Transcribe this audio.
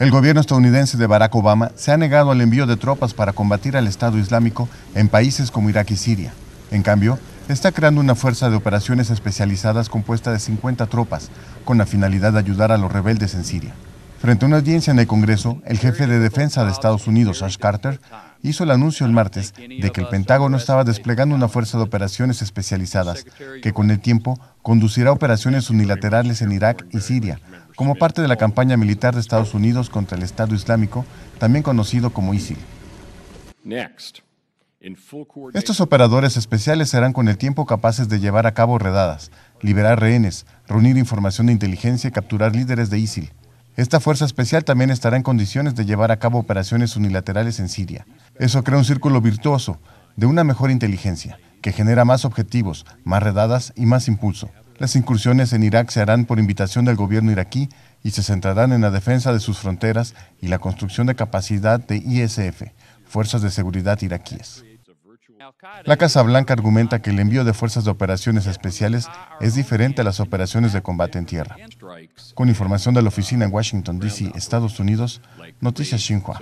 El gobierno estadounidense de Barack Obama se ha negado al envío de tropas para combatir al Estado Islámico en países como Irak y Siria. En cambio, está creando una fuerza de operaciones especializadas compuesta de 50 tropas, con la finalidad de ayudar a los rebeldes en Siria. Frente a una audiencia en el Congreso, el jefe de defensa de Estados Unidos, Ash Carter, hizo el anuncio el martes de que el Pentágono estaba desplegando una fuerza de operaciones especializadas que con el tiempo conducirá operaciones unilaterales en Irak y Siria como parte de la campaña militar de Estados Unidos contra el Estado Islámico, también conocido como ISIL. Estos operadores especiales serán con el tiempo capaces de llevar a cabo redadas, liberar rehenes, reunir información de inteligencia y capturar líderes de ISIL. Esta fuerza especial también estará en condiciones de llevar a cabo operaciones unilaterales en Siria. Eso crea un círculo virtuoso de una mejor inteligencia, que genera más objetivos, más redadas y más impulso. Las incursiones en Irak se harán por invitación del gobierno iraquí y se centrarán en la defensa de sus fronteras y la construcción de capacidad de ISF, Fuerzas de Seguridad Iraquíes. La Casa Blanca argumenta que el envío de fuerzas de operaciones especiales es diferente a las operaciones de combate en tierra. Con información de la oficina en Washington, D.C., Estados Unidos, Noticias Xinhua.